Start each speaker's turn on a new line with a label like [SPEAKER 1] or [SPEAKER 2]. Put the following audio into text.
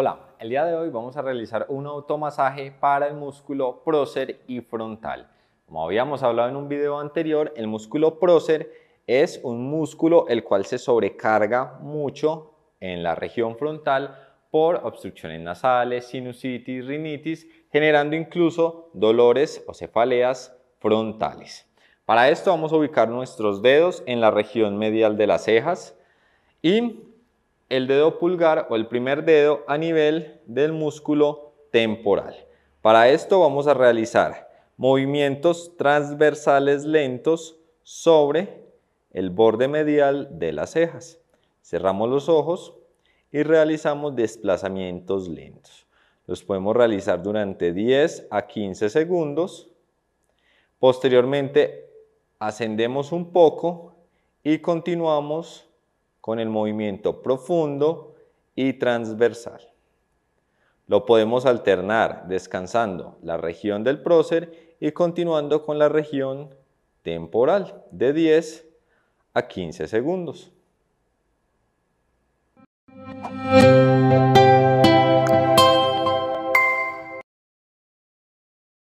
[SPEAKER 1] Hola, el día de hoy vamos a realizar un automasaje para el músculo prócer y frontal. Como habíamos hablado en un video anterior, el músculo prócer es un músculo el cual se sobrecarga mucho en la región frontal por obstrucciones nasales, sinusitis, rinitis, generando incluso dolores o cefaleas frontales. Para esto vamos a ubicar nuestros dedos en la región medial de las cejas y el dedo pulgar o el primer dedo a nivel del músculo temporal. Para esto vamos a realizar movimientos transversales lentos sobre el borde medial de las cejas. Cerramos los ojos y realizamos desplazamientos lentos. Los podemos realizar durante 10 a 15 segundos. Posteriormente ascendemos un poco y continuamos con el movimiento profundo y transversal. Lo podemos alternar descansando la región del prócer y continuando con la región temporal de 10 a 15 segundos.